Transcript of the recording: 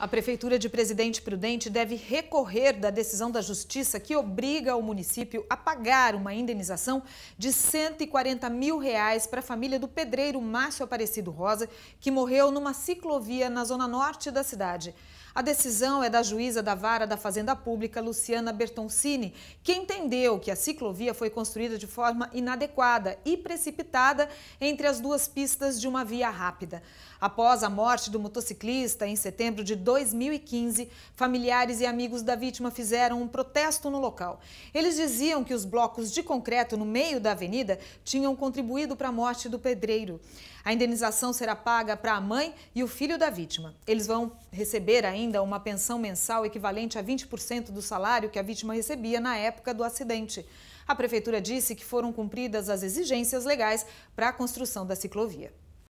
A Prefeitura de Presidente Prudente deve recorrer da decisão da Justiça que obriga o município a pagar uma indenização de 140 mil reais para a família do pedreiro Márcio Aparecido Rosa, que morreu numa ciclovia na zona norte da cidade. A decisão é da juíza da vara da Fazenda Pública, Luciana Bertoncini, que entendeu que a ciclovia foi construída de forma inadequada e precipitada entre as duas pistas de uma via rápida. Após a morte do motociclista em setembro de 2015, familiares e amigos da vítima fizeram um protesto no local. Eles diziam que os blocos de concreto no meio da avenida tinham contribuído para a morte do pedreiro. A indenização será paga para a mãe e o filho da vítima. Eles vão receber ainda ainda uma pensão mensal equivalente a 20% do salário que a vítima recebia na época do acidente. A prefeitura disse que foram cumpridas as exigências legais para a construção da ciclovia.